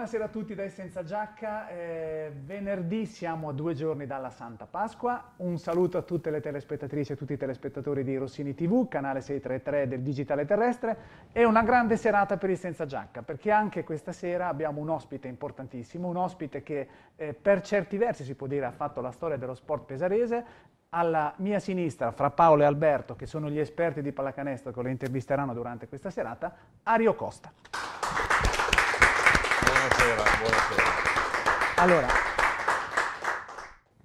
Buonasera a tutti da Essenza Giacca, eh, venerdì siamo a due giorni dalla Santa Pasqua, un saluto a tutte le telespettatrici e tutti i telespettatori di Rossini TV, canale 633 del Digitale Terrestre e una grande serata per il Senza Giacca perché anche questa sera abbiamo un ospite importantissimo, un ospite che eh, per certi versi si può dire ha fatto la storia dello sport pesarese alla mia sinistra, fra Paolo e Alberto, che sono gli esperti di pallacanestro che lo intervisteranno durante questa serata, Ario Costa. Buonasera, buonasera. Allora,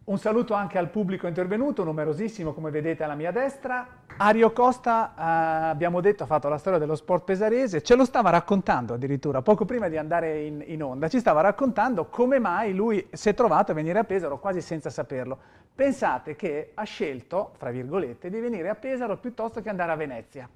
un saluto anche al pubblico intervenuto, numerosissimo come vedete alla mia destra. Ario Costa, eh, abbiamo detto, ha fatto la storia dello sport pesarese, ce lo stava raccontando addirittura, poco prima di andare in, in onda, ci stava raccontando come mai lui si è trovato a venire a Pesaro quasi senza saperlo. Pensate che ha scelto, fra virgolette, di venire a Pesaro piuttosto che andare a Venezia.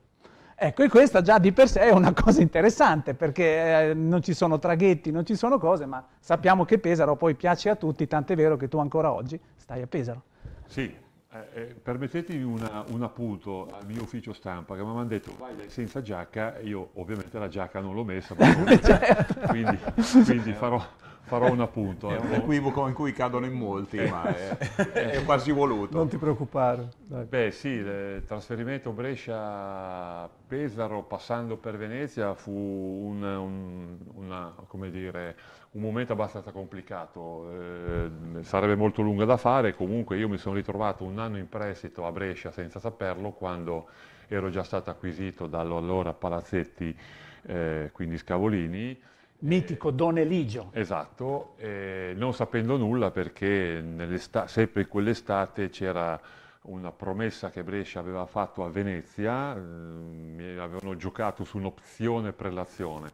Ecco, e questa già di per sé è una cosa interessante perché eh, non ci sono traghetti, non ci sono cose, ma sappiamo che Pesaro poi piace a tutti, tant'è vero che tu ancora oggi stai a Pesaro. Sì, eh, eh permettetemi una, un appunto al mio ufficio stampa che mi hanno detto vai senza giacca, io ovviamente la giacca non l'ho messa, certo. quindi, quindi farò, farò un appunto. È un ecco. equivoco in cui cadono in molti, eh. ma è, è quasi voluto. Non ti preoccupare. Dai. Beh sì, il eh, trasferimento Brescia-Pesaro passando per Venezia fu un, un, una, dire, un momento abbastanza complicato. Eh, sarebbe molto lunga da fare, comunque io mi sono ritrovato un anno in prestito a Brescia senza saperlo quando ero già stato acquisito dall'allora Palazzetti, eh, quindi Scavolini, Mitico Don Eligio. Esatto, eh, non sapendo nulla perché sempre in quell'estate c'era una promessa che Brescia aveva fatto a Venezia, eh, avevano giocato su un'opzione prelazione,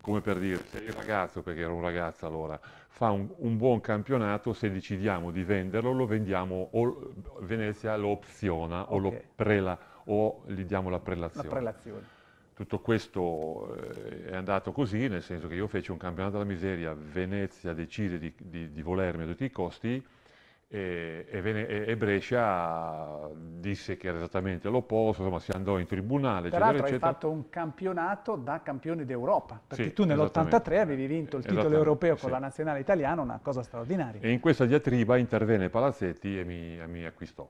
come per dire se il ragazzo, perché era un ragazzo allora, fa un, un, buon campionato, se decidiamo di venderlo lo vendiamo o Venezia lo opziona okay. o, lo prela, o gli diamo la prelazione. La prelazione tutto questo eh, è andato così, nel senso che io feci un campionato alla miseria, Venezia decise di, di, di volermi a tutti i costi e, e, Vene, e, Brescia disse che era esattamente l'opposto, insomma si andò in tribunale. Tra l'altro hai fatto un campionato da campione d'Europa, perché sì, tu nell'83 avevi vinto il eh, titolo europeo con sì. la nazionale italiana, una cosa straordinaria. E in questa diatriba intervenne Palazzetti e mi, mi acquistò,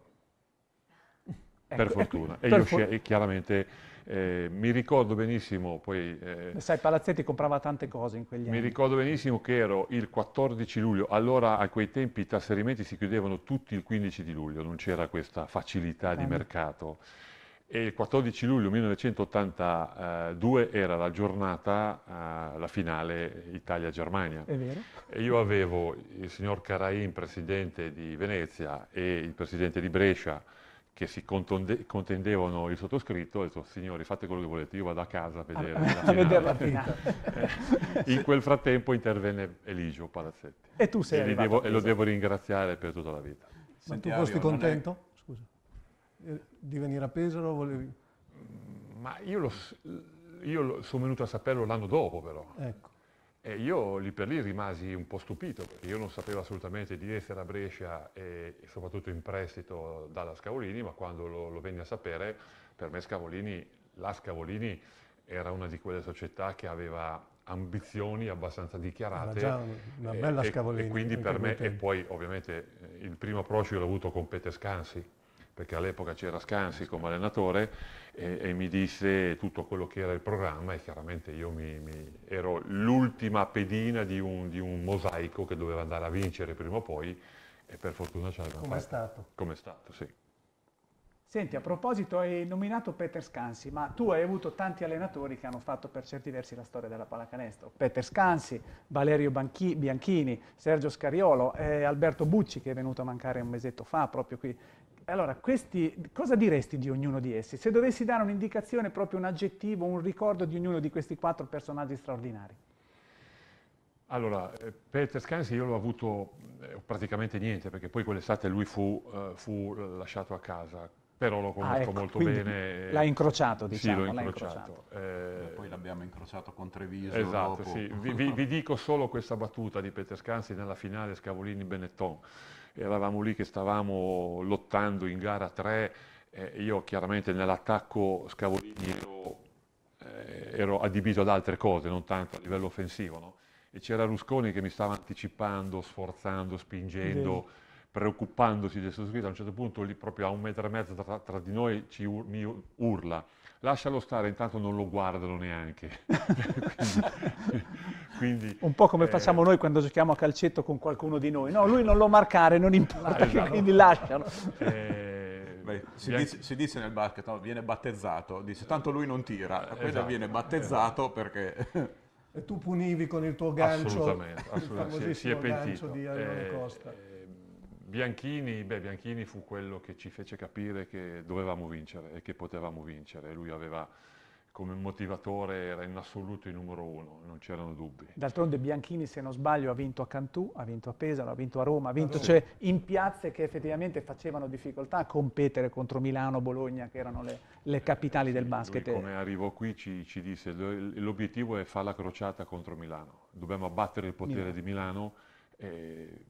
ecco. per fortuna, e io for- chiaramente eh, mi ricordo benissimo poi... Eh, sai, Palazzetti comprava tante cose in quegli anni. Mi ricordo benissimo che ero il 14 luglio, allora a quei tempi i trasferimenti si chiudevano tutti il 15 di luglio, non c'era questa facilità ah. di certo. mercato. E il 14 luglio 1982 era la giornata, eh, la finale Italia-Germania. È vero. E io avevo il signor Carain, presidente di Venezia, e il presidente di Brescia, che si contendevano il sottoscritto, ho detto signori fate quello che volete, io vado a casa a vedere a, la a finale. Eh, in quel frattempo intervenne Eligio Palazzetti. E tu sei e, devo, e lo esatto. devo ringraziare per tutta la vita. Ma tu fosti contento? È... Scusa. Eh, di venire a Pesaro volevi? Ma io, lo, io lo, sono venuto a saperlo l'anno dopo però. Ecco. E io lì per lì rimasi un po' stupito, perché io non sapevo assolutamente di essere a Brescia e, soprattutto in prestito dalla Scavolini, ma quando lo, lo venni a sapere, per me Scavolini, la Scavolini era una di quelle società che aveva ambizioni abbastanza dichiarate. Era già una eh, bella Scavolini. E, quindi per me, e poi ovviamente il primo approccio l'ho avuto con Peter Scansi, perché all'epoca c'era Scansi come allenatore e, e, mi disse tutto quello che era il programma e chiaramente io mi, mi ero l'ultima pedina di un, di un, mosaico che doveva andare a vincere prima o poi e per fortuna ce l'abbiamo Come è stato. Come è stato, sì. Senti, a proposito, hai nominato Peter Scansi, ma tu hai avuto tanti allenatori che hanno fatto per certi versi la storia della pallacanestro. Peter Scansi, Valerio Banchi, Bianchini, Sergio Scariolo, eh, Alberto Bucci che è venuto a mancare un mesetto fa proprio qui allora, questi, cosa diresti di ognuno di essi? Se dovessi dare un'indicazione, proprio un aggettivo, un ricordo di ognuno di questi quattro personaggi straordinari. Allora, eh, Peter Scansi io l'ho avuto eh, praticamente niente, perché poi quell'estate lui fu, eh, fu, lasciato a casa, però lo conosco ah, ecco, molto bene. L'ha incrociato, diciamo. Sì, l'ho incrociato. incrociato. Eh, poi l'abbiamo incrociato con Treviso Esatto, dopo. sì. vi, vi, vi, dico solo questa battuta di Peter Scansi nella finale Scavolini-Benetton eravamo lì che stavamo lottando in gara 3, eh, io chiaramente nell'attacco Scavolini ero, eh, ero, adibito ad altre cose, non tanto a livello offensivo, no? e c'era Rusconi che mi stava anticipando, sforzando, spingendo, sì. preoccupandosi del suo scritto, a un certo punto lì proprio a un metro e mezzo tra, tra di noi ci ur- mi urla lascialo stare, intanto non lo guardano neanche. quindi, quindi, un po' come eh, facciamo noi quando giochiamo a calcetto con qualcuno di noi. No, lui non lo marcare, non importa, esatto. quindi lascialo. Eh, Beh, si, bianchi... dice, si, dice, nel basket, no, viene battezzato, dice tanto lui non tira, poi esatto, viene battezzato esatto. perché... E tu punivi con il tuo gancio, assolutamente, assolutamente. il famosissimo si, si è pentito. gancio di Alone eh, Costa. Eh, Bianchini, beh, Bianchini fu quello che ci fece capire che dovevamo vincere e che potevamo vincere. Lui aveva come motivatore era in assoluto il numero uno, non c'erano dubbi. D'altronde Bianchini, se non sbaglio, ha vinto a Cantù, ha vinto a Pesaro, ha vinto a Roma, ha vinto cioè, in piazze che effettivamente facevano difficoltà a competere contro Milano, Bologna, che erano le, le capitali eh, del basket. Lui, come arrivò qui ci, ci disse, l'obiettivo è fare la crociata contro Milano, dobbiamo abbattere il potere Milano. di Milano. E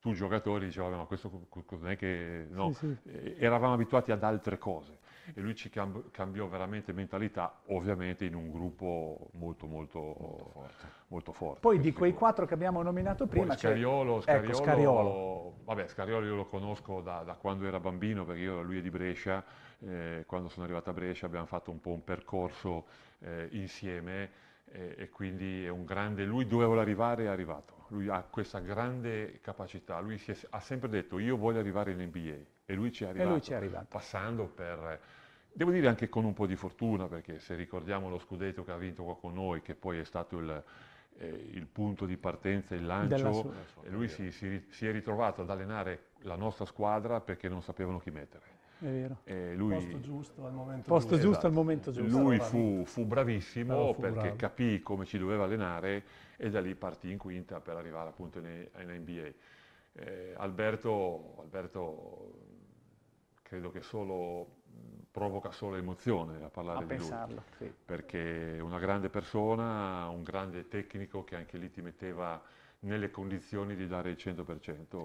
tu giocatori dicevi, vabbè, ma questo non è che... No, sì, sì. eravamo abituati ad altre cose e lui ci camb- cambiò veramente mentalità, ovviamente in un gruppo molto, molto, molto, forte. Molto forte Poi di quei quattro che abbiamo nominato prima... Poi Scariolo, Scariolo, ecco, Scariolo. Vabbè, Scariolo io lo conosco da, da quando era bambino, perché io, lui è di Brescia, eh, quando sono arrivato a Brescia abbiamo fatto un po' un percorso eh, insieme e quindi è un grande... Lui dove vuole arrivare è arrivato lui ha questa grande capacità, lui è, ha sempre detto io voglio arrivare in NBA e lui ci è arrivato, lui ci è arrivato. passando per... Devo dire anche con un po' di fortuna, perché se ricordiamo lo scudetto che ha vinto qua con noi, che poi è stato il, eh, il punto di partenza, il lancio, sua, lui si, si, si è ritrovato ad allenare la nostra squadra perché non sapevano chi mettere. È vero. Eh, lui, posto giusto al momento posto giusto. esatto. al momento giusto. Lui fu, fu bravissimo oh, fu perché bravo. capì come ci doveva allenare e da lì partì in quinta per arrivare appunto in, in NBA. Eh, Alberto, Alberto, credo che solo provoca solo emozione a parlare a di pensarlo, lui, sì. perché una grande persona, un grande tecnico che anche lì ti metteva nelle condizioni di dare il 100%, eh,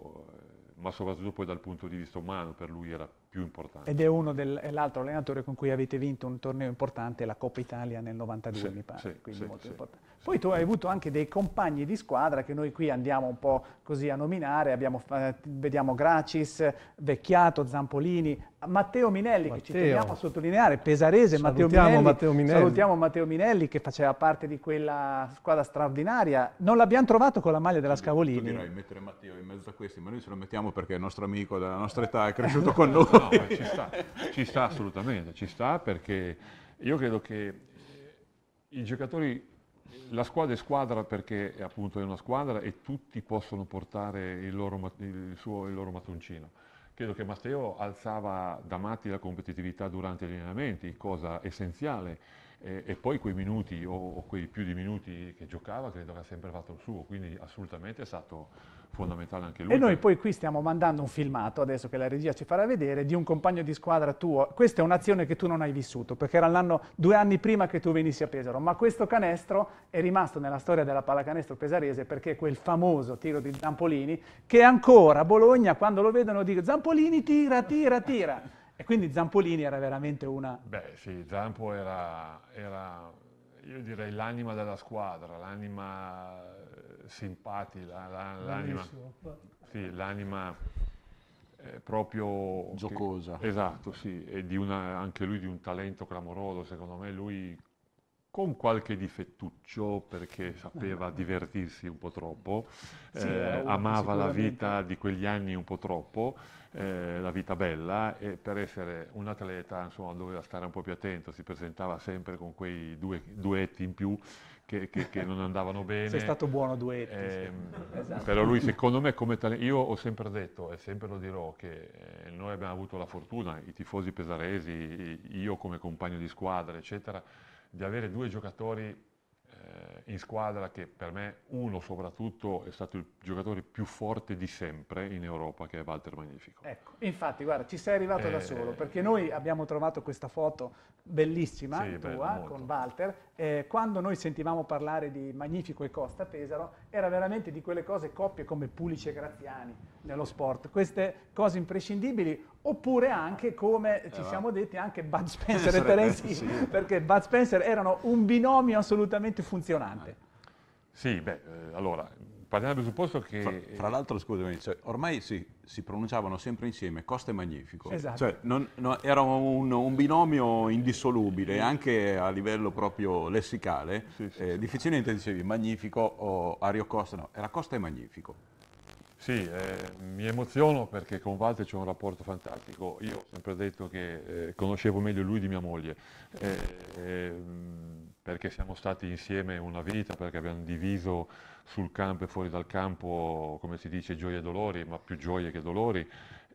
ma soprattutto poi dal punto di vista umano per lui era più importante. Ed è uno dell'altro allenatore con cui avete vinto un torneo importante, la Coppa Italia nel 92 sì, mi pare, sì, quindi sì, molto importante. Poi tu hai avuto anche dei compagni di squadra che noi qui andiamo un po' così a nominare, abbiamo, eh, vediamo Gracis, Vecchiato, Zampolini, Matteo Minelli Matteo. che ci teniamo a sottolineare, pesarese Matteo Minelli, Matteo Minelli, salutiamo Matteo Minelli che faceva parte di quella squadra straordinaria, non l'abbiamo trovato con la maglia della Scavolini. Io direi mettere Matteo in mezzo a questi, ma noi ce lo mettiamo perché il nostro amico della nostra età è cresciuto con noi. No, ci sta, ci sta assolutamente, ci sta perché io credo che i giocatori la squadra è squadra perché appunto è una squadra e tutti possono portare il loro, il suo, il loro mattoncino. Credo che Matteo alzava da matti la competitività durante gli allenamenti, cosa essenziale, e, e poi quei minuti o, o, quei più di minuti che giocava credo che ha sempre fatto il suo, quindi assolutamente è stato fondamentale anche lui. E noi cioè poi qui stiamo mandando un filmato, adesso che la regia ci farà vedere, di un compagno di squadra tuo. Questa è un'azione che tu non hai vissuto, perché era l'anno, due anni prima che tu venissi a Pesaro, ma questo canestro è rimasto nella storia della pallacanestro pesarese perché è quel famoso tiro di Zampolini che ancora a Bologna, quando lo vedono, dicono Zampolini tira, tira, tira. E quindi Zampolini era veramente una... Beh sì, Zampo era, era io direi l'anima della squadra, l'anima eh, simpatica, la, l'anima, sì, l'anima eh, proprio... Giocosa. Che, esatto, sì, e di una, anche lui di un talento clamoroso, secondo me lui con qualche difettuccio perché eh. sapeva divertirsi un po' troppo, sì, eh, amava la vita di quegli anni un po' troppo, eh, la vita bella e per essere un atleta insomma, doveva stare un po' più attento, si presentava sempre con quei due, duetti in più che, che, che, non andavano bene. Sei stato buono duetti. Eh, sì. Ehm, esatto. Però lui secondo me come talento, io ho sempre detto e sempre lo dirò che eh, noi abbiamo avuto la fortuna, i tifosi pesaresi, io come compagno di squadra eccetera, di avere due giocatori eh, in squadra che per me uno soprattutto è stato il giocatore più forte di sempre in Europa che è Walter Magnifico. Ecco, infatti guarda ci sei arrivato eh, da solo perché noi abbiamo trovato questa foto bellissima sì, tua bello, con Walter eh, quando noi sentivamo parlare di Magnifico e Costa Pesaro era veramente di quelle cose coppie come Pulice e Graziani nello sport, queste cose imprescindibili Oppure anche, come eh, ci siamo detti, anche Bud Spencer e Terence sì. perché Bud Spencer erano un binomio assolutamente funzionante. Sì, beh, eh, allora, partiamo dal presupposto che... Fra, eh, fra l'altro, scusami, cioè, ormai sì, si pronunciavano sempre insieme Costa e Magnifico. Esatto. Cioè, non, no, era un, un, binomio indissolubile, anche a livello proprio lessicale. Sì, sì, eh, difficilmente dicevi Magnifico o Ario Costa, no, era Costa e Magnifico. Sì, eh, mi emoziono perché con Walter c'è un rapporto fantastico. Io ho sempre detto che eh, conoscevo meglio lui di mia moglie, eh, ehm, perché siamo stati insieme una vita, perché abbiamo diviso sul campo e fuori dal campo, come si dice, gioie e dolori, ma più gioie che dolori.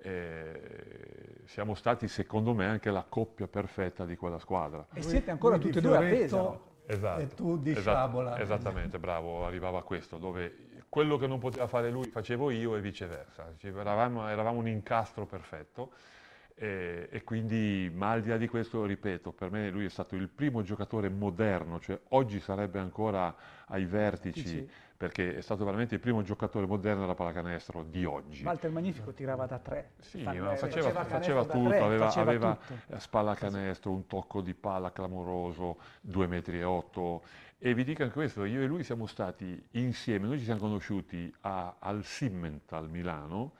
Eh, siamo stati, secondo me, anche la coppia perfetta di quella squadra. E siete ancora tutti e due a Pesaro. Esatto. E tu di esatto, Sciabola. Esattamente, bravo, arrivava a questo, dove quello che non poteva fare lui facevo io e viceversa, eravamo, eravamo un incastro perfetto e, eh, e, quindi, ma al di là di questo, ripeto, per me lui è stato il primo giocatore moderno, cioè oggi sarebbe ancora ai vertici, sì, sì. perché è stato veramente il primo giocatore moderno della pallacanestro di oggi. Walter Magnifico tirava da tre. Sì, eh, faceva, faceva, faceva, tutto, tre, aveva, faceva, aveva, tutto, eh, spallacanestro, un tocco di palla clamoroso, 2,8 metri. E, otto. e vi dico anche questo, io e lui siamo stati insieme, noi ci siamo conosciuti a, al Simmental Milano,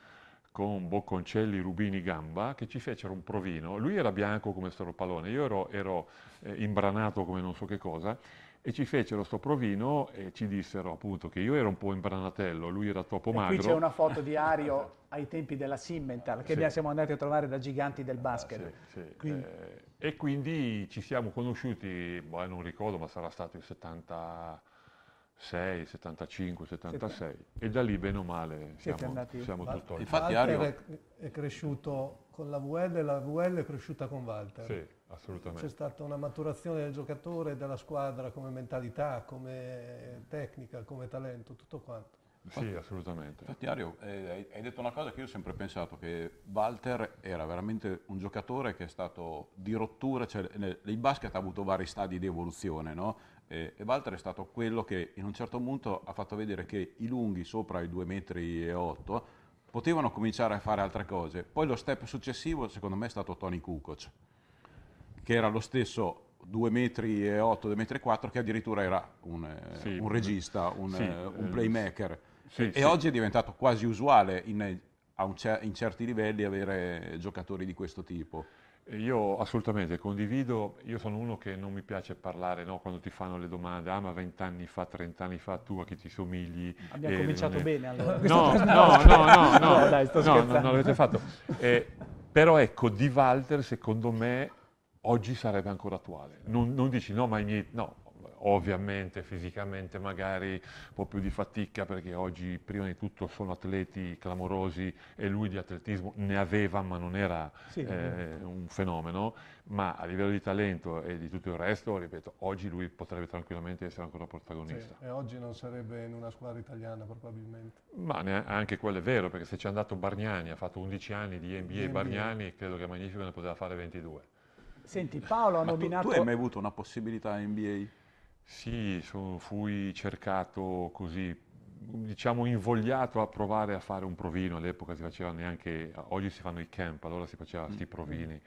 con Bocconcelli, Rubini, Gamba, che ci fecero un provino. Lui era bianco come stoppalone, io ero, ero eh, imbranato come non so che cosa, e ci fecero sto provino e ci dissero appunto che io ero un po' imbranatello, lui era troppo e qui c'è una foto di Ario ai tempi della Simmental, che sì. siamo andati a trovare da giganti del basket. Ah, sì, sì. Quindi. Eh, e quindi ci siamo conosciuti, boh, non ricordo, ma sarà stato il 70... 6, 75, 76 e da lì bene o male siamo, sì, andati, siamo Val- Infatti Walter è, cresciuto con la VL e la VL è cresciuta con Walter. Sì, assolutamente. C'è stata una maturazione del giocatore e della squadra come mentalità, come tecnica, come talento, tutto quanto. Sì, assolutamente. Infatti Ario, eh, hai detto una cosa che io ho sempre pensato, che Walter era veramente un giocatore che è stato di rottura, cioè nel, il basket ha avuto vari stadi di evoluzione, no? e, e Walter è stato quello che in un certo punto ha fatto vedere che i lunghi sopra i 2,8 metri e 8 potevano cominciare a fare altre cose. Poi lo step successivo secondo me è stato Tony Kukoc, che era lo stesso 2 metri e 8, 2 metri e 4, che addirittura era un, eh, sì, un regista, un, sì, eh, un eh, playmaker sì, e sì. oggi è diventato quasi usuale in, cer in certi livelli avere giocatori di questo tipo. Io assolutamente condivido, io sono uno che non mi piace parlare no, quando ti fanno le domande, ah ma vent'anni fa, trent'anni fa tu a chi ti somigli? Abbiamo eh, cominciato è... bene allora. No, no, no, no, no, no, dai, sto no, no, non l'avete fatto. Eh, però ecco, Di Walter secondo me oggi sarebbe ancora attuale. Non, non dici no, ma i miei... No, ovviamente fisicamente magari un po' più di fatica perché oggi prima di tutto sono atleti clamorosi e lui di atletismo ne aveva ma non era sì, eh, un fenomeno, ma a livello di talento e di tutto il resto, ripeto, oggi lui potrebbe tranquillamente essere ancora protagonista. Sì, e oggi non sarebbe in una squadra italiana probabilmente. Ma ne, anche quello è vero perché se c'è andato Bargnani, ha fatto 11 anni di NBA, NBA. Bargnani, credo che Magnifico ne poteva fare 22. Senti, Paolo ha ma nominato... Tu, tu hai mai avuto una possibilità NBA? Sì, so- fui cercato così, diciamo invogliato a provare a fare un provino, all'epoca si faceva neanche, oggi si fanno i camp, allora si faceva sti mm, provini,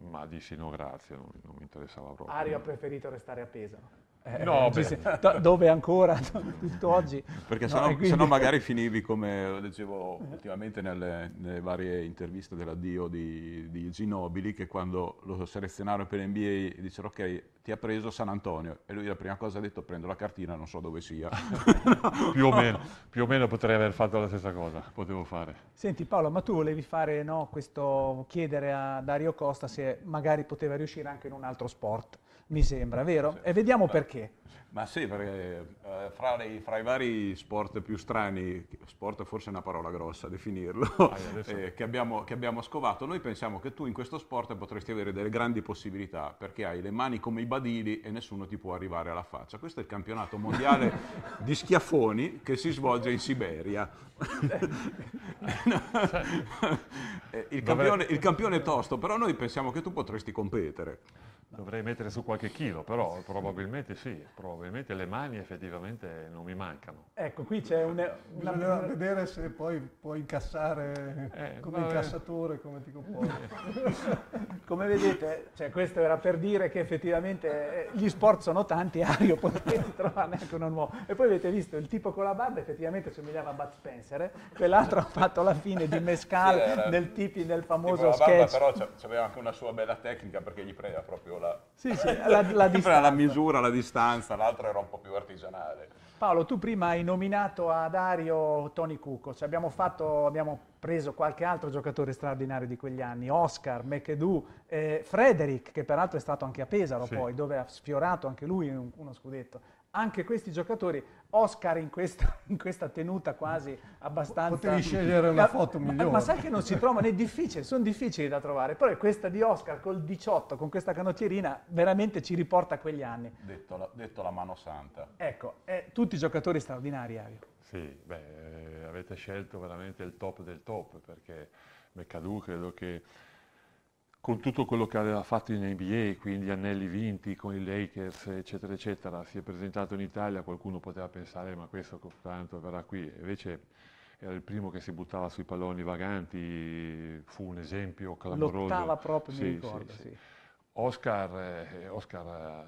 mm. ma dissi no grazie, non, non mi interessava proprio. Ario ha preferito restare a Pesaro. Eh, no, eh, se, do, dove ancora tutt'oggi? Perché se no, quindi... sennò magari finivi, come dicevo ultimamente nelle, nelle varie interviste dell'addio di, di Ginobili, che quando lo selezionarono per NBA dissero ok, ti ha preso San Antonio e lui la prima cosa ha detto prendo la cartina, non so dove sia. più, o meno, più o meno potrei aver fatto la stessa cosa, potevo fare. Senti Paolo, ma tu volevi fare no, questo, chiedere a Dario Costa se magari poteva riuscire anche in un altro sport mi sembra, vero? E vediamo eh. perché. Ma sì, perché eh, fra, i, fra, i, vari sport più strani, sport forse è una parola grossa a definirlo, ah, eh, che, abbiamo, che, abbiamo, scovato, noi pensiamo che tu in questo sport potresti avere delle grandi possibilità, perché hai le mani come i badili e nessuno ti può arrivare alla faccia. Questo è il campionato mondiale di schiaffoni che si svolge in Siberia. Cioè, eh, il, campione, il campione tosto, però noi pensiamo che tu potresti competere. Dovrei mettere su qualche chilo, però probabilmente sì. Probabilmente le mani effettivamente non mi mancano. Ecco, qui c'è un... Bisogna vedere se poi puoi incassare eh, come vabbè. incassatore, come ti comporti. come vedete, cioè, questo era per dire che effettivamente eh, gli sport sono tanti, Ario potete trovarne anche uno nuovo. E poi avete visto il tipo con la barba effettivamente somigliava a Bud Spencer, eh? quell'altro ha fatto la fine di Mescal sì, nel, tipi, nel famoso tipo sketch. Barba, però c'aveva anche una sua bella tecnica perché gli prendeva proprio la... Sì, sì, la, la, la, la misura, la distanza tra l'altro era un po' più artigianale. Paolo, tu prima hai nominato a Dario Tony Cucco, cioè abbiamo, fatto, abbiamo preso qualche altro giocatore straordinario di quegli anni, Oscar, McEdu, eh, Frederick, che peraltro è stato anche a Pesaro sì. poi, dove ha sfiorato anche lui uno scudetto. Anche questi giocatori Oscar in questa, in questa, tenuta quasi abbastanza... Potevi scegliere una foto migliore. Ma, ma sai che non si trovano, è difficile, sono difficili da trovare. Però questa di Oscar col 18, con questa canottierina, veramente ci riporta a quegli anni. Detto la, detto la mano santa. Ecco, eh, tutti giocatori straordinari, Ario. Sì, beh, eh, avete scelto veramente il top del top, perché Meccadù credo che con tutto quello che aveva fatto in NBA, quindi anelli vinti con i Lakers, eccetera, eccetera, si è presentato in Italia, qualcuno poteva pensare ma questo tanto verrà qui, invece era il primo che si buttava sui palloni vaganti, fu un esempio clamoroso. Lottava proprio, sì, mi ricordo, sì, sì. Oscar, eh, Oscar eh,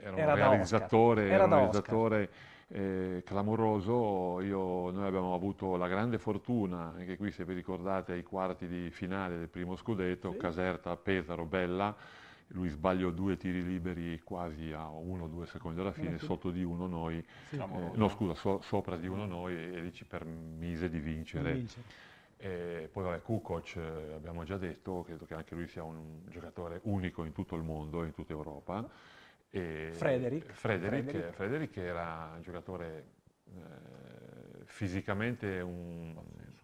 era, era, un realizzatore, era un realizzatore eh, clamoroso. Io, noi abbiamo avuto la grande fortuna, anche qui se vi ricordate ai quarti di finale del primo scudetto, sì. Caserta, Pesaro, Bella, lui sbagliò due tiri liberi quasi a uno o due secondi alla fine, sotto di uno noi, sì. eh, no scusa, so, sopra di uno noi e, e ci permise di vincere. E poi vabbè, Kukoc, eh, abbiamo già detto, credo che anche lui sia un giocatore unico in tutto il mondo, in tutta Europa e Frederick. Frederick, Frederick. Frederick era un giocatore eh, fisicamente un,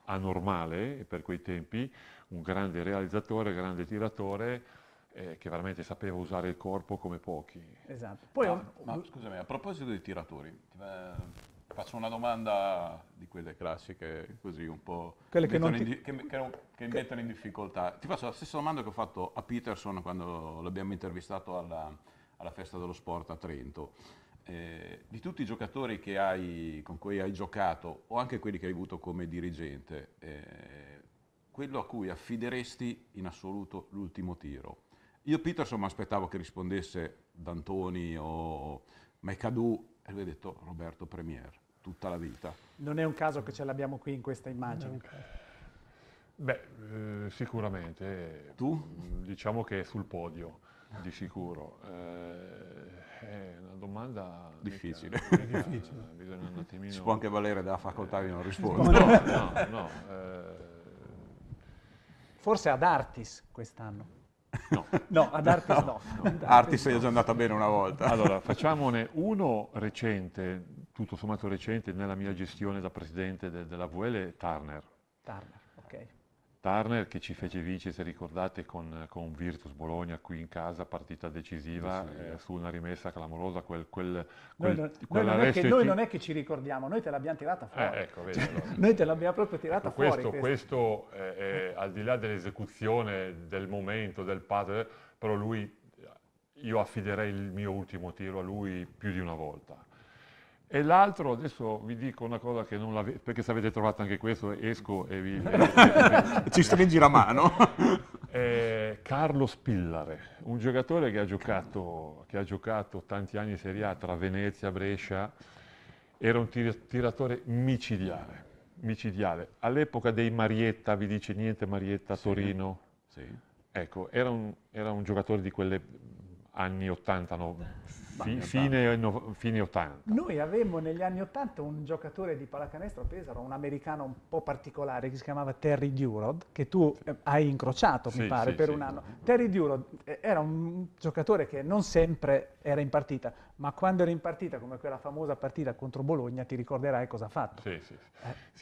anormale per quei tempi, un grande realizzatore, grande tiratore, eh, che veramente sapeva usare il corpo come pochi. Esatto. Poi, ma, ho... ma, scusami, a proposito dei tiratori, faccio una domanda di quelle classiche, così un po'... Quelle che, ti... in, che, che, che mettono in difficoltà. Ti faccio la stessa domanda che ho fatto a Peterson quando l'abbiamo intervistato alla alla festa dello sport a Trento. Eh, di tutti i giocatori che hai, con cui hai giocato o anche quelli che hai avuto come dirigente, eh, quello a cui affideresti in assoluto l'ultimo tiro? Io Peterson mi aspettavo che rispondesse D'Antoni o Mecadù e lui ha detto Roberto Premier tutta la vita. Non è un caso che ce l'abbiamo qui in questa immagine. Beh, eh, sicuramente. Tu? Diciamo che è sul podio di sicuro. Eh, è eh, una domanda difficile. Mica, difficile. Bisogna un attimino. Si può anche valere dalla facoltà di non eh, rispondere. No, no, no. Eh, Forse ad Artis quest'anno. No. no, ad Artis no. no. no. Artis è già andata bene una volta. Allora, facciamone uno recente, tutto sommato recente, nella mia gestione da presidente de- della VL, Turner. Turner, ok. Turner che ci fece vincere, se ricordate, con, con Virtus Bologna qui in casa, partita decisiva, sì, sì. Eh, su una rimessa clamorosa, quel, quel, quel, noi, noi, non che, noi, non, è che, ci ricordiamo, noi te l'abbiamo tirata eh, fuori. Eh, ecco, vedi, cioè, allora. Noi te l'abbiamo proprio tirata ecco, fuori. Questo, questo è, eh, è, eh, al di là dell'esecuzione, del momento, del padre, però lui, io affiderei il mio ultimo tiro a lui più di una volta. E l'altro, adesso vi dico una cosa che non l'avete, perché se avete trovato anche questo esco e vi... E, Ci stringi la mano. Eh, Carlo Spillare, un giocatore che ha, giocato, che ha, giocato, tanti anni in Serie A tra Venezia e Brescia, era un tir- tiratore micidiale, micidiale. All'epoca dei Marietta, vi dice niente Marietta, sì. Torino? Sì. Ecco, era un, era un giocatore di quelle anni 80, no, Fine, fine, no, fine, 80. Noi avevamo negli anni 80 un giocatore di pallacanestro a Pesaro, un americano un po' particolare che si chiamava Terry Durod, che tu eh, hai incrociato sì, mi pare sì, per sì. un anno. Terry Durod eh, era un giocatore che non sempre era in partita, ma quando era in partita, come quella famosa partita contro Bologna, ti ricorderai cosa ha fatto. Sì, sì.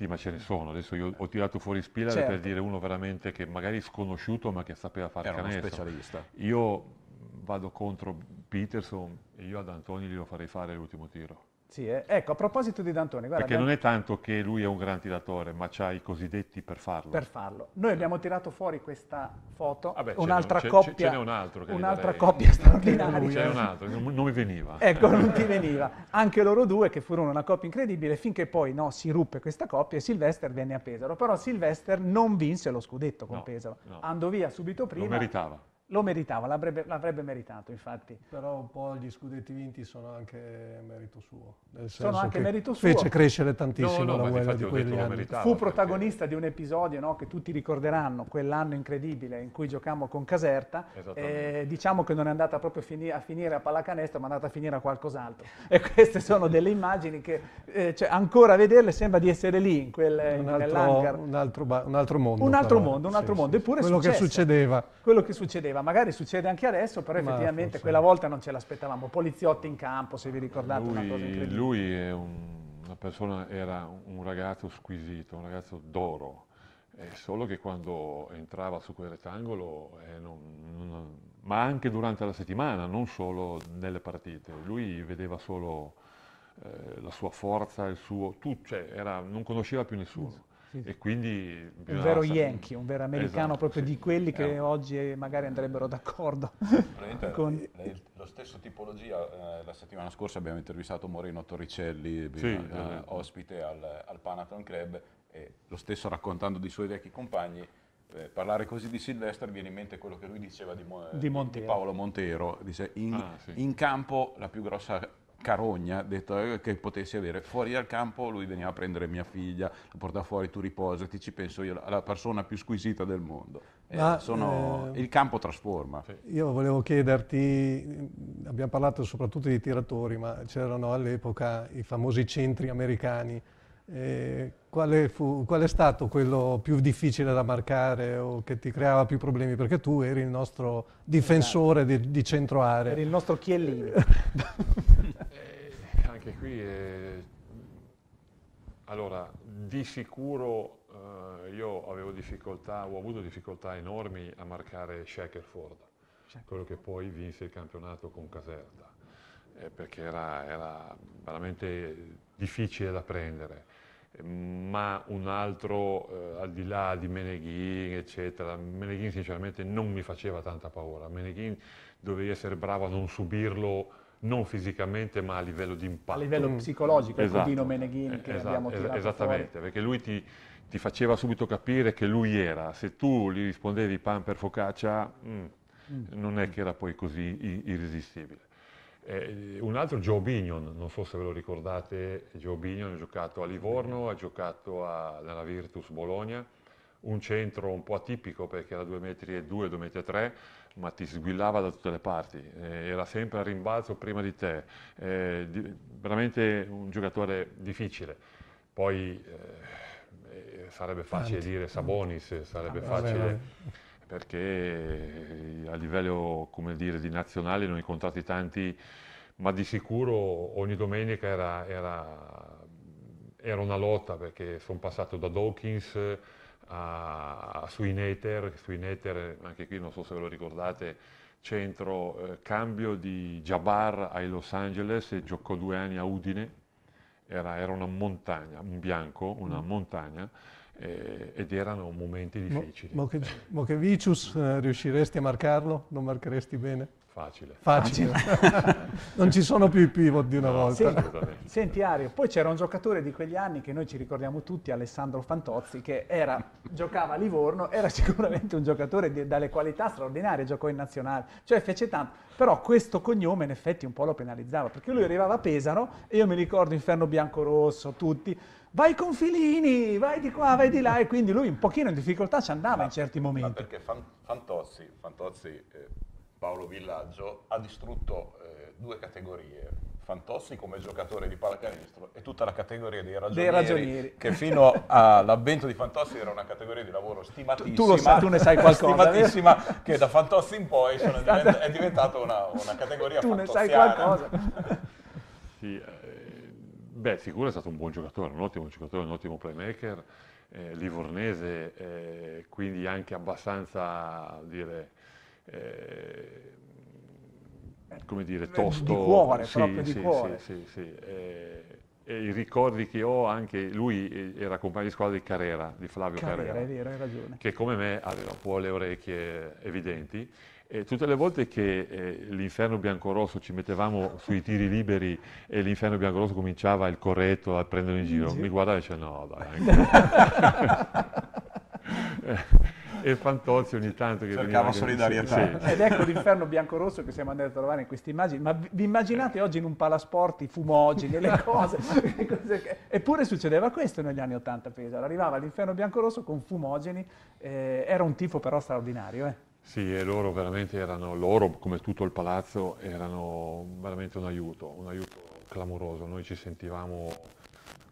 Eh. ma ce ne sono. Adesso io ho tirato fuori Spillare certo. per dire uno veramente che magari sconosciuto ma che sapeva fare era canestro. Era uno specialista. Io vado contro Peterson e io ad Antoni glielo farei fare l'ultimo tiro. Sì, eh. ecco, a proposito di D'Antoni, guarda... Perché abbiamo... non è tanto che lui è un gran tiratore, ma c'ha i cosiddetti per farlo. Per farlo. Noi abbiamo tirato fuori questa foto, Vabbè, ah un'altra un, coppia... Ce n'è un altro che Un'altra coppia straordinaria. C'è un altro, non, non mi veniva. Ecco, non ti veniva. Anche loro due, che furono una coppia incredibile, finché poi, no, si ruppe questa coppia e Sylvester venne a Pesaro. Però Sylvester non vinse lo scudetto con no, Pesaro. No. Andò via subito prima. Lo meritava lo meritava, l'avrebbe, l'avrebbe, meritato infatti. Però un po' gli scudetti vinti sono anche merito suo. sono anche merito suo. Fece crescere tantissimo no, no, la guerra di quegli anni. Fu protagonista perché... di un episodio no, che tutti ricorderanno, quell'anno incredibile in cui giocammo con Caserta. Eh, diciamo che non è andata proprio fini- a finire a pallacanestro, ma è andata a finire a qualcos'altro. E queste sono delle immagini che eh, cioè, ancora a vederle sembra di essere lì, in quel, un altro, Un altro, ba- un altro mondo. Un altro però, mondo, un altro sì, mondo. Sì, Eppure quello successo, che succedeva. Quello che succedeva succedeva, magari succede anche adesso, però Ma effettivamente forse... quella volta non ce l'aspettavamo. Poliziotti in campo, se vi ricordate, lui, una cosa incredibile. Lui è un, una persona, era un ragazzo squisito, un ragazzo d'oro, eh, solo che quando entrava su quel rettangolo, eh, non, non, ma anche durante la settimana, non solo nelle partite, lui vedeva solo eh, la sua forza, il suo, tu, cioè, era, non conosceva più nessuno e quindi... Un vero sapere. Yankee, un vero americano esatto, proprio sì. di quelli che eh. oggi magari andrebbero d'accordo. con... Eh, lo stesso tipologia, eh, la settimana scorsa abbiamo intervistato Moreno Torricelli, eh, sì, eh, ospite al, al Panathon Club, e lo stesso raccontando dei suoi vecchi compagni, eh, parlare così di Sylvester viene in mente quello che lui diceva di, Mo- di, di Paolo Montero, dice in, ah, sì. in, campo la più grossa carogna detto, eh, che potessi avere. Fuori dal campo lui veniva a prendere mia figlia, la portava fuori, tu riposati, ci penso io, la persona più squisita del mondo. Eh, ma, sono, eh, il campo trasforma. Io volevo chiederti, abbiamo parlato soprattutto di tiratori, ma c'erano all'epoca i famosi centri americani. Eh, qual, fu, qual, è stato quello più difficile da marcare o che ti creava più problemi? Perché tu eri il nostro difensore esatto. di, di centro area. Eri il nostro chiellino. anche qui è... Eh, allora, di sicuro eh, io avevo difficoltà, ho avuto difficoltà enormi a marcare Shackerford, certo. quello che poi vinse il campionato con Caserta, eh, perché era, era, veramente difficile da prendere. ma un altro, eh, al di là di Meneghin, eccetera, Meneghin sinceramente non mi faceva tanta paura. Meneghin dovevi essere bravo a non subirlo non fisicamente ma a livello di impatto. A livello psicologico, esatto. il Codino Meneghini eh, che esatto, abbiamo tirato Esattamente, fuori. perché lui ti, ti, faceva subito capire che lui era. Se tu gli rispondevi pan per focaccia, mm, mm. non è che era poi così irresistibile. Eh, un altro Joe Binion, non so se ve lo ricordate, Joe Binion ha giocato a Livorno, ha giocato a, nella Virtus Bologna, un centro un po' atipico perché era 2,2 metri, 2,3 2, 2 metri 3, ma ti sguillava da tutte le parti, eh, era sempre a rimbalzo prima di te, eh, di, veramente un giocatore difficile. Poi eh, eh sarebbe facile Tanti. dire Sabonis, mm. sarebbe ah, facile... Vabbè, perché eh, a livello dire, di nazionale ne ho incontrati tanti, ma di sicuro ogni domenica era, era, era una lotta perché sono passato da Dawkins a, a sui Neter, sui Neter, anche qui non so se ve lo ricordate, centro eh, cambio di Jabbar ai Los Angeles e giocò due anni a Udine, era, era una montagna, un bianco, una mm. montagna, eh, ed erano momenti difficili. Mo, Moche, eh. Mochevicius eh, riusciresti a marcarlo? Non marcheresti bene? Facile. Facile. non ci sono più i pivot di una no, volta. Sì. Senti Ario, poi c'era un giocatore di quegli anni che noi ci ricordiamo tutti, Alessandro Fantozzi, che era, giocava a Livorno, era sicuramente un giocatore di, dalle qualità straordinarie, giocò in nazionale, cioè fece tanto. Però questo cognome in effetti un po' lo penalizzava, perché lui arrivava a Pesaro e io mi ricordo Inferno Bianco Rosso, tutti, vai con Filini, vai di qua, vai di là, e quindi lui un pochino in difficoltà ci andava ma, in certi momenti. Ma perché Fantozzi, Fantozzi eh Paolo Villaggio, ha distrutto eh, due categorie. Fantossi come giocatore di pallacanestro e tutta la categoria dei ragionieri, dei ragionieri. che fino all'avvento di Fantossi era una categoria di lavoro stimatissima. Tu, tu, sai, tu ne sai qualcosa. Eh? Stimatissima, che da Fantossi in poi è, esatto. diventa, è, diventata una, una categoria tu Tu ne sai qualcosa. sì, eh, beh, sicuro è stato un buon giocatore, un ottimo giocatore, un ottimo playmaker, eh, livornese, eh, quindi anche abbastanza, dire, eh, mm, come dire, tosto. Di cuore, sì, proprio di sì, Sì, sì, eh, e i ricordi che ho anche, lui eh, era compagno di squadra di Carrera, di Flavio Carrera, Carrera è vero, hai ragione. che come me aveva un po' le orecchie evidenti e tutte le volte che eh, l'inferno biancorosso ci mettevamo sui tiri liberi e l'inferno biancorosso cominciava il corretto a prenderlo in giro, in giro. mi guardava e diceva no dai. e Fantozzi ogni tanto che cercava solidarietà. Sì, Ed ecco l'inferno biancorosso che siamo andati a trovare in queste immagini, ma vi immaginate oggi in un palasport i fumogeni, le cose, eppure succedeva questo negli anni 80 Pesaro, arrivava l'inferno biancorosso con fumogeni, eh, era un tifo però straordinario. Eh. Sì, e loro veramente erano, loro come tutto il palazzo, erano veramente un aiuto, un aiuto clamoroso, noi ci sentivamo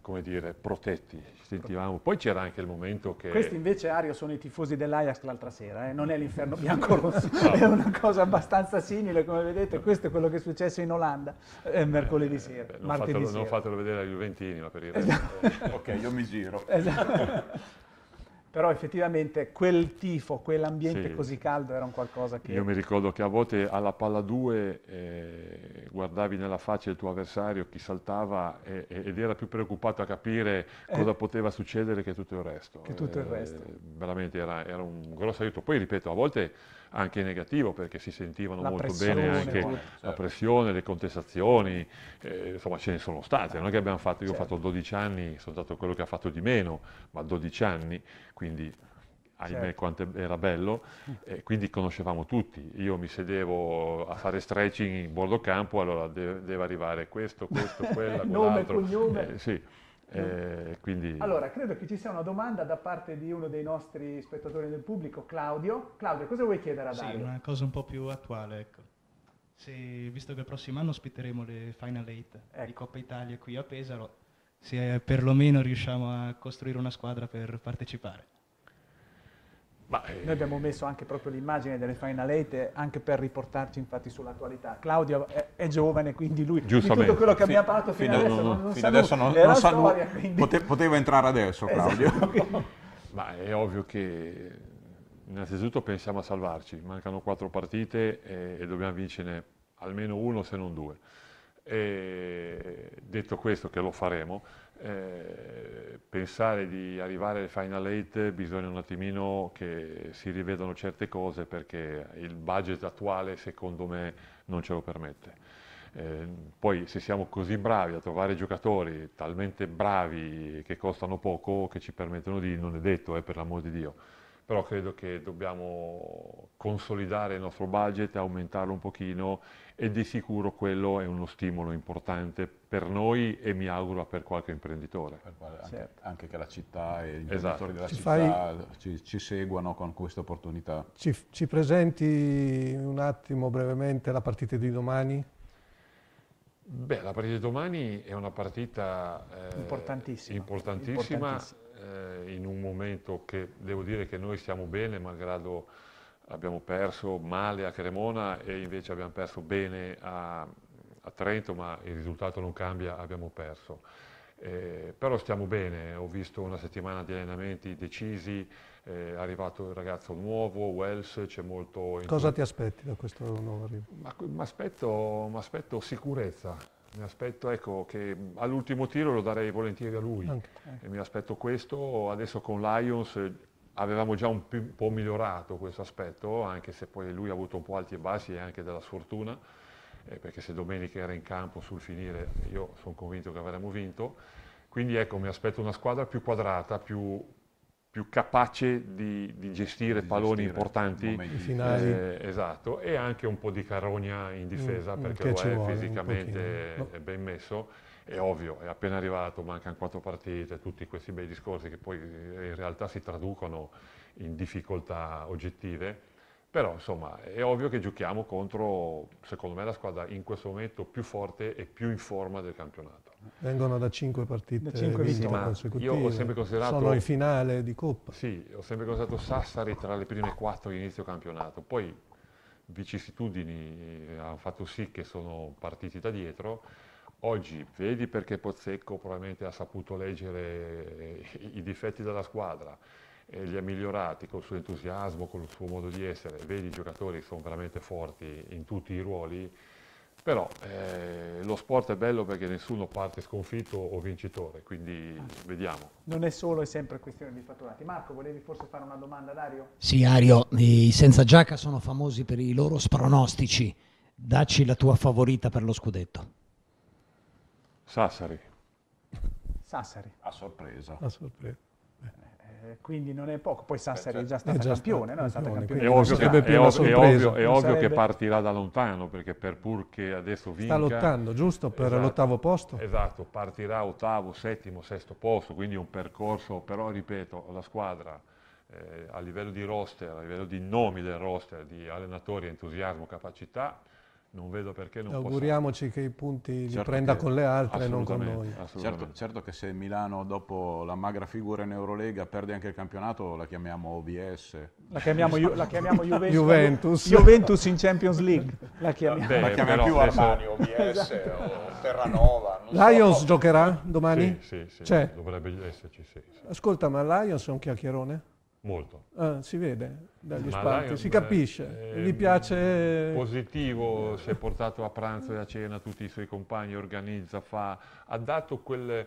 come dire, protetti, Ci sentivamo. Poi c'era anche il momento che... Questi invece, Ario, sono i tifosi dell'Ajax l'altra sera, eh? non è l'inferno bianco-rosso, no. è una cosa abbastanza simile, come vedete, questo è quello che è successo in Olanda eh, mercoledì eh, sera, beh, non martedì fatelo, sera. Non fatelo vedere ai Juventini, ma per il resto... Esatto. Eh. ok, io mi giro. Esatto però effettivamente quel tifo, quell'ambiente sì. così caldo era un qualcosa che... Io mi ricordo che a volte alla palla 2 eh, guardavi nella faccia il tuo avversario, chi saltava eh, ed era più preoccupato a capire eh. cosa eh, poteva succedere che tutto il resto. Che tutto il eh, resto. veramente era, era un grosso aiuto. Poi ripeto, a volte anche negativo perché si sentivano la molto bene anche certo. la pressione, le contestazioni, eh, insomma ce ne sono state, non è che abbiamo fatto, io certo. ho fatto 12 anni, sono stato quello che ha fatto di meno, ma 12 anni, quindi ahimè certo. quanto era bello, eh, quindi conoscevamo tutti, io mi sedevo a fare stretching in bordo campo, allora de- deve arrivare questo, questo, quello, quell'altro. Nome, cognome. Eh, sì. Eh, quindi... Allora, credo che ci sia una domanda da parte di uno dei nostri spettatori del pubblico, Claudio. Claudio, cosa vuoi chiedere a Dario? Sì, una cosa un po' più attuale, ecco. Se, visto che il prossimo anno ospiteremo le Final Eight ecco. di Coppa Italia qui a Pesaro, se perlomeno riusciamo a costruire una squadra per partecipare. Ma, eh, Noi abbiamo messo anche proprio l'immagine delle Final Eight anche per riportarci infatti sull'attualità. Claudio è, è giovane, quindi lui di tutto quello che abbiamo parlato fino, fino adesso non, non fino adesso non, non sa storia, Pote, poteva entrare adesso esatto. Claudio. Esatto. Ma è ovvio che innanzitutto pensiamo a salvarci. Mancano quattro partite e, e dobbiamo vincere almeno uno se non due. E, detto questo, che lo faremo, eh, pensare di arrivare al final eight bisogna un attimino che si rivedano certe cose perché il budget attuale secondo me non ce lo permette. Eh, poi se siamo così bravi a trovare giocatori talmente bravi che costano poco, che ci permettono di, non è detto, eh, per l'amor di Dio, però credo che dobbiamo consolidare il nostro budget, aumentarlo un pochino e di sicuro quello è uno stimolo importante per noi e mi auguro per qualche imprenditore. Per quale, anche, certo. anche, che la città e gli esatto. imprenditori della ci città fai... ci, ci, seguano con questa opportunità. Ci, ci presenti un attimo brevemente la partita di domani? Beh, la partita di domani è una partita eh, importantissima, importantissima, importantissima. Eh, in un momento che devo dire che noi stiamo bene malgrado abbiamo perso male a Cremona e invece abbiamo perso bene a, a Trento, ma il risultato non cambia, abbiamo perso. Eh, però stiamo bene, ho visto una settimana di allenamenti decisi, eh, è arrivato il ragazzo nuovo, Wells, c'è molto... Cosa ti aspetti da questo nuovo arrivo? Mi aspetto sicurezza, mi aspetto ecco, che all'ultimo tiro lo darei volentieri a lui, Anche, ecco. mi aspetto questo, adesso con Lions avevamo già un po' migliorato questo aspetto, anche se poi lui ha avuto un po' alti e bassi e anche della sfortuna, eh, perché se domenica era in campo sul finire io sono convinto che avremmo vinto. Quindi ecco, mi aspetto una squadra più quadrata, più, più capace di, di gestire di palloni gestire importanti, eh, esatto, e anche un po' di carogna in difesa, mm, mm perché lo è fisicamente no. ben messo è ovvio, è appena arrivato, mancano quattro partite, tutti questi bei discorsi che poi eh, in realtà si traducono in difficoltà oggettive, però insomma è ovvio che giochiamo contro, secondo me, la squadra in questo momento più forte e più in forma del campionato. Vengono da cinque partite cinque vinte consecutive, io ho sempre considerato, sono in finale di Coppa. Sì, ho sempre considerato Sassari tra le prime quattro inizio campionato, poi vicissitudini eh, hanno fatto sì che sono partiti da dietro, Oggi vedi perché Pozzecco probabilmente ha saputo leggere i difetti della squadra, e li ha migliorati col suo entusiasmo, col suo modo di essere, vedi i giocatori che sono veramente forti in tutti i ruoli, però eh, lo sport è bello perché nessuno parte sconfitto o vincitore, quindi vediamo. Non è solo e sempre questione di fatturati. Marco, volevi forse fare una domanda ad Ario? Sì, Ario, i senza giacca sono famosi per i loro spronostici, Dacci la tua favorita per lo scudetto. Sassari. Sassari. A sorpresa. A sorpresa. Eh, eh, quindi non è poco, poi Sassari è già stato campione, no? è campione. È ovvio, che, è è ovvio, è ovvio che partirà da lontano, perché per pur che adesso vinca... Sta lottando, giusto, per esatto, l'ottavo posto? Esatto, partirà ottavo, settimo, sesto posto, quindi un percorso, però ripeto, la squadra eh, a livello di roster, a livello di nomi del roster, di allenatori, entusiasmo, capacità, non vedo perché non Auguriamoci possa... che i punti li certo prenda che... con le altre e non con noi. Certo, certo, che se Milano dopo la magra figura in Eurolega perde anche il campionato la chiamiamo OBS. La chiamiamo, Ju la chiamiamo Juventus. Juventus. Juventus. in Champions League. La chiamiamo, Beh, la chiamiamo più Armani, OBS esatto. o Terranova. Lions so. giocherà domani? Sì, sì, sì cioè. dovrebbe esserci, sì, sì. Ascolta, ma Lions è un chiacchierone? Molto. Ah, si vede dagli spalti, si capisce, eh, gli piace... Positivo, si è portato a pranzo e a cena tutti i suoi compagni, organizza, fa... Ha dato quel,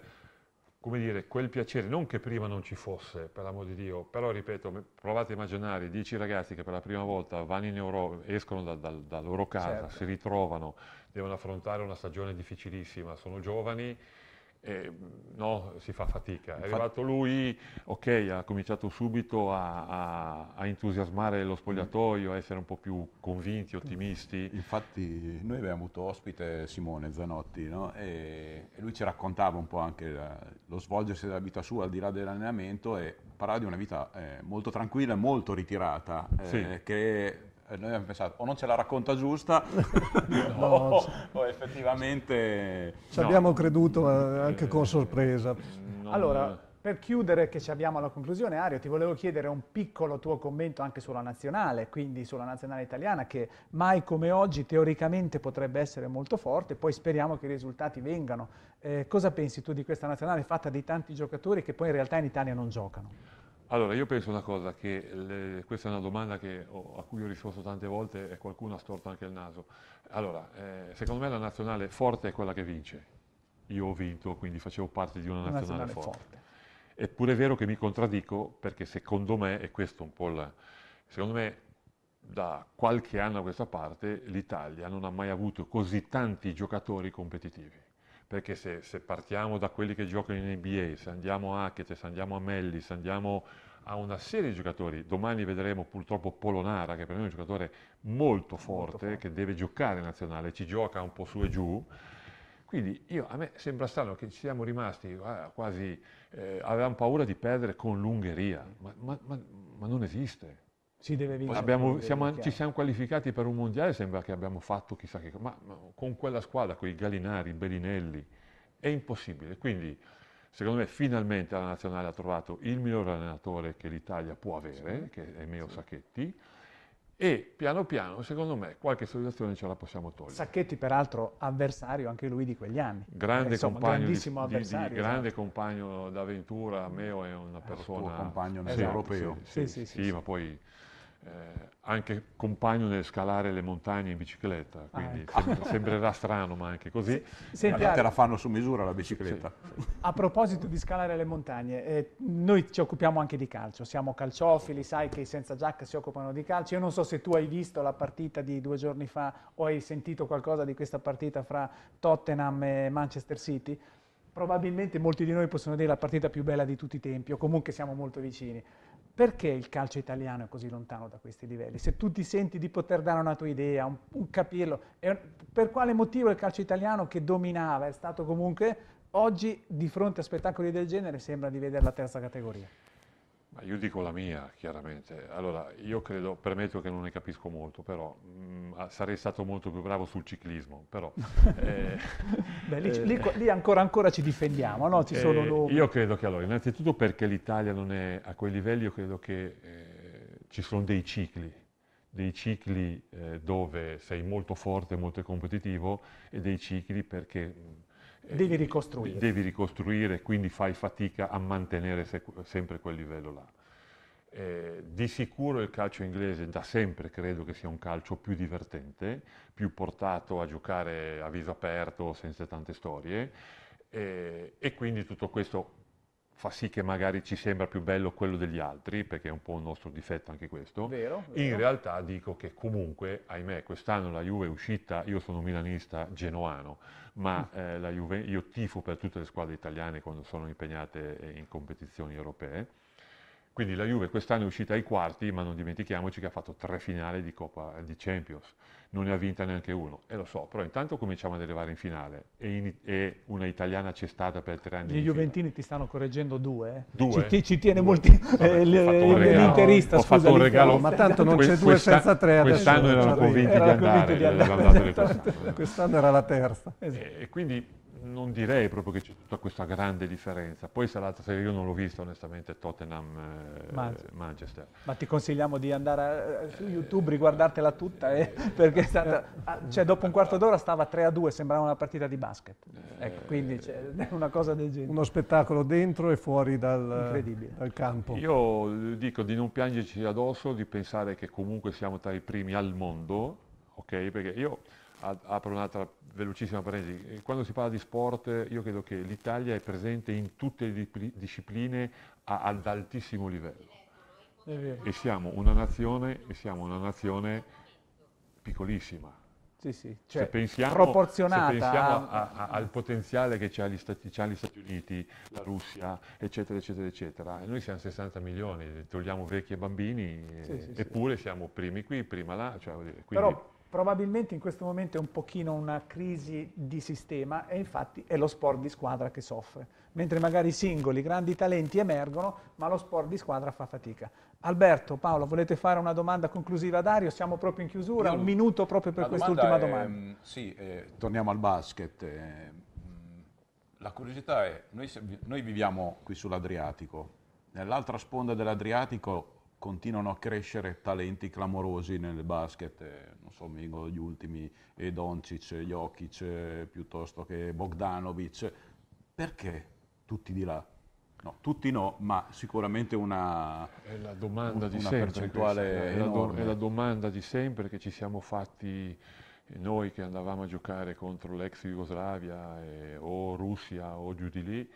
come dire, quel piacere, non che prima non ci fosse, per l'amor di Dio, però ripeto, provate a immaginare dieci ragazzi che per la prima volta vanno in Europa, escono da, da, da loro casa, certo. si ritrovano, devono affrontare una stagione difficilissima, sono giovani, eh, no, si fa fatica. È arrivato lui, ok, ha cominciato subito a, a, a, entusiasmare lo spogliatoio, a essere un po' più convinti, ottimisti. Infatti noi abbiamo avuto ospite Simone Zanotti no? e, e, lui ci raccontava un po' anche la, lo svolgersi della vita sua al di là dell'allenamento e parlava di una vita eh, molto tranquilla, e molto ritirata, eh, sì. che e eh, noi abbiamo pensato, o non ce la racconta giusta, no, o, cioè- o, effettivamente... Ci no. abbiamo creduto eh, anche con sorpresa. Non... Allora, per chiudere, che ci abbiamo alla conclusione, Ario, ti volevo chiedere un piccolo tuo commento anche sulla nazionale, quindi sulla nazionale italiana, che mai come oggi teoricamente potrebbe essere molto forte, poi speriamo che i risultati vengano. Eh, cosa pensi tu di questa nazionale fatta di tanti giocatori che poi in realtà in Italia non giocano? Allora, io penso una cosa, che le, questa è una domanda che, oh, a cui ho risposto tante volte e qualcuno ha storto anche il naso. Allora, eh, secondo me la nazionale forte è quella che vince. Io ho vinto, quindi facevo parte di una nazionale, nazionale forte. forte. Eppure è vero che mi contraddico perché secondo me, e questo un po' la... Secondo me da qualche anno a questa parte l'Italia non ha mai avuto così tanti giocatori competitivi perché se, se, partiamo da quelli che giocano in NBA, se andiamo a Hackett, se andiamo a Melli, se andiamo a una serie di giocatori, domani vedremo purtroppo Polonara, che per me è un giocatore molto forte, molto forte. che deve giocare in nazionale, ci gioca un po' su e giù, quindi io, a me sembra strano che ci siamo rimasti ah, quasi, eh, avevamo paura di perdere con l'Ungheria, ma, ma, ma, ma non esiste. Si deve vincere. Abbiamo, siamo, ci siamo qualificati per un mondiale, sembra che abbiamo fatto chissà che cosa, ma, ma, con quella squadra, con i Gallinari, Bellinelli, è impossibile. Quindi, secondo me, finalmente la nazionale ha trovato il miglior allenatore che l'Italia può avere, sì. che è Meo sì. Sacchetti, e piano piano, secondo me, qualche soddisfazione ce la possiamo togliere. Sacchetti, peraltro, avversario anche lui di quegli anni. Grande eh, Insomma, compagno, grandissimo di, avversario. Di, di, esatto. Grande compagno d'avventura, Meo è una eh, persona... È il tuo compagno nell'europeo. Sì, sì, sì, sì, ma poi eh, anche compagno nel scalare le montagne in bicicletta, ah, quindi ah, ecco. sem- sembrerà strano ma anche così. Senti, te la fanno su misura la bicicletta. Sì. A proposito di scalare le montagne, eh, noi ci occupiamo anche di calcio, siamo calciofili, sai che i senza giacca si occupano di calcio, io non so se tu hai visto la partita di due giorni fa o hai sentito qualcosa di questa partita fra Tottenham e Manchester City, probabilmente molti di noi possono dire la partita più bella di tutti i tempi o comunque siamo molto vicini. Perché il calcio italiano è così lontano da questi livelli? Se tu ti senti di poter dare una tua idea, un, un capirlo, un, per quale motivo il calcio italiano che dominava è stato comunque oggi di fronte a spettacoli del genere sembra di vedere la terza categoria? Ma io dico la mia, chiaramente. Allora, io credo, permetto che non ne capisco molto, però mh, mm, ah, sarei stato molto più bravo sul ciclismo. Però, eh, Beh, lì, eh, lì, lì ancora, ancora, ci difendiamo, no? ci eh, Io credo che allora, innanzitutto perché l'Italia non è a quei livelli, io credo che eh, ci sono dei cicli, dei cicli eh, dove sei molto forte, molto competitivo e dei cicli perché mm, Devi eh, ricostruire. Devi ricostruire, quindi fai fatica a mantenere sempre quel livello là. Eh, di sicuro il calcio inglese da sempre credo che sia un calcio più divertente, più portato a giocare a viso aperto, senza tante storie, eh, e quindi tutto questo fa sì che magari ci sembra più bello quello degli altri, perché è un po' un nostro difetto anche questo. Vero, vero. In realtà dico che comunque, ahimè, quest'anno la Juve è uscita, io sono milanista genoano, ma mm. eh, Juve, io tifo per tutte le squadre italiane quando sono impegnate eh, in competizioni europee quindi la Juve quest'anno è uscita ai quarti, ma non dimentichiamoci che ha fatto tre finali di Coppa di Champions, non ne ha vinta neanche uno, e lo so, però intanto cominciamo ad arrivare in finale e, in, e una italiana c'è stata per tre anni. Gli Juventini finale. ti stanno correggendo due, eh. due. Ci, ci tiene molti eh, l'interista, ho scusa, fatto un regalo, ma tanto non c'è due senza tre adesso. Quest'anno erano convinti, di, andare, di quest'anno era la terza. Esatto. e quindi non direi proprio che c'è tutta questa grande differenza. Poi se l'altra serie io non l'ho vista onestamente Tottenham eh, Man Manchester. Ma ti consigliamo di andare a, eh, su YouTube, riguardartela tutta, eh, perché è stata, ah, cioè, dopo un quarto d'ora stava 3 a 2, sembrava una partita di basket. Eh, ecco, quindi è una cosa del genere. Uno spettacolo dentro e fuori dal, dal campo. Io dico di non piangerci addosso, di pensare che comunque siamo tra i primi al mondo, ok? Perché io apro un'altra velocissima parentesi, eh, quando si parla di sport io credo che l'Italia è presente in tutte le discipline a, ad altissimo livello e siamo una nazione, e siamo una nazione piccolissima. Sì, sì, cioè, se pensiamo, proporzionata. Se pensiamo a, a, al potenziale che c'ha gli, Stati, c'ha gli Stati Uniti, la Russia, eccetera, eccetera, eccetera, e noi siamo 60 milioni, togliamo vecchi e bambini, sì, e, eppure siamo primi qui, prima là. Cioè, quindi, Però Probabilmente in questo momento è un pochino una crisi di sistema e infatti è lo sport di squadra che soffre, mentre magari i singoli, grandi talenti emergono, ma lo sport di squadra fa fatica. Alberto, Paolo, volete fare una domanda conclusiva a Dario? Siamo proprio in chiusura, Io, un minuto proprio per quest'ultima domanda. domanda. È, mm, sì, eh, torniamo al basket. Eh, mm, la curiosità è, noi, noi viviamo qui sull'Adriatico, nell'altra sponda dell'Adriatico continuano a crescere talenti clamorosi nel basket, eh, non so, mi vengono gli ultimi, eh, Doncic, Jokic, piuttosto che Bogdanovic, perché tutti di là? No, tutti no, ma sicuramente una, è la domanda un, di una sempre, percentuale è la, do, è la domanda di sempre che ci siamo fatti noi che andavamo a giocare contro l'ex Jugoslavia eh, o Russia o giù di lì,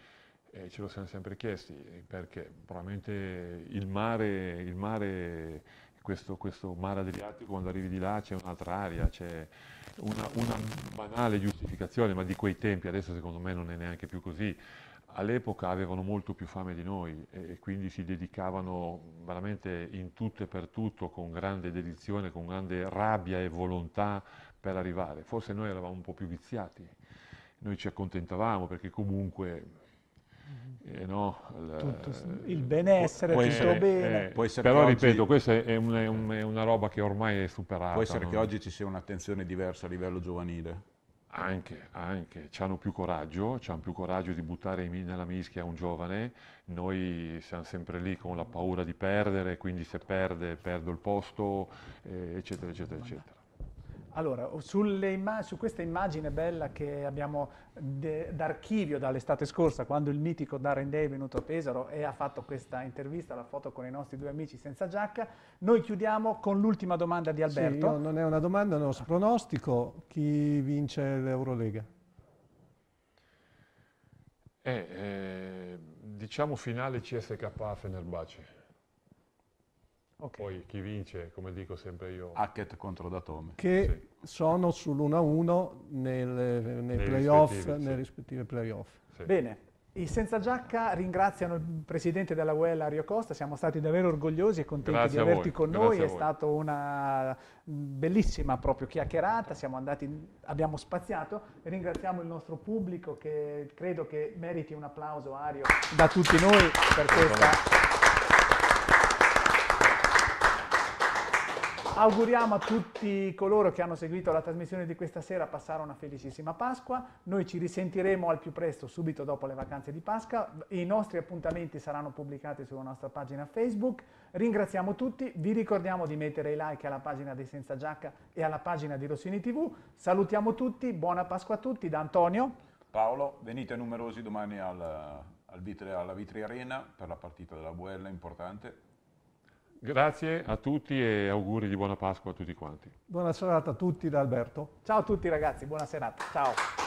eh, ce lo siamo sempre chiesti, perché probabilmente il mare, il mare questo, questo, mare Adriatico, quando arrivi di là c'è un'altra aria, c'è una, una banale giustificazione, ma di quei tempi adesso secondo me non è neanche più così all'epoca avevano molto più fame di noi e, quindi si dedicavano veramente in tutto e per tutto con grande dedizione, con grande rabbia e volontà per arrivare. Forse noi eravamo un po' più viziati, noi ci accontentavamo perché comunque eh, no, la, tutto, il benessere, può, essere, tutto bene. Eh, può Però oggi, ripeto, questa è, un, è, un, è, una roba che ormai è superata. Può essere no? che oggi ci sia un'attenzione diversa a livello giovanile. Anche, anche, hanno più coraggio, hanno più coraggio di buttare nella mischia un giovane, noi siamo sempre lì con la paura di perdere, quindi se perde perdo il posto, eh, eccetera, eccetera, eccetera. Allora, su questa immagine bella che abbiamo d'archivio dall'estate scorsa, quando il mitico Darren Day è venuto a Pesaro e ha fatto questa intervista, la foto con i nostri due amici senza giacca, noi chiudiamo con l'ultima domanda di Alberto. Sì, non è una domanda, è uno pronostico. Chi vince l'Eurolega? Eh, eh, diciamo finale CSK Fenerbace. Okay. Poi chi vince, come dico sempre io... Hackett contro Datome. Che sì. sono sull'1-1 nel, nei, nei, playoff, rispettivi, nei rispettivi playoff. Sì. Bene, i Senza Giacca ringraziano il presidente della UEL Ario Costa, siamo stati davvero orgogliosi e contenti Grazie di averti con Grazie noi, è stata una mm, bellissima proprio chiacchierata, andati, abbiamo spaziato, ringraziamo il nostro pubblico che credo che meriti un applauso Ario da tutti noi per questa Auguriamo a tutti coloro che hanno seguito la trasmissione di questa sera passare una felicissima Pasqua. Noi ci risentiremo al più presto subito dopo le vacanze di Pasqua. I nostri appuntamenti saranno pubblicati sulla nostra pagina Facebook. Ringraziamo tutti, vi ricordiamo di mettere i like alla pagina di Senza Giacca e alla pagina di Rossini TV. Salutiamo tutti, buona Pasqua a tutti da Antonio. Paolo, venite numerosi domani al, al vitri, alla Vitri Arena per la partita della Buella importante Grazie a tutti e auguri di buona Pasqua a tutti quanti. Buona serata a tutti da Alberto. Ciao a tutti ragazzi, buona serata. Ciao.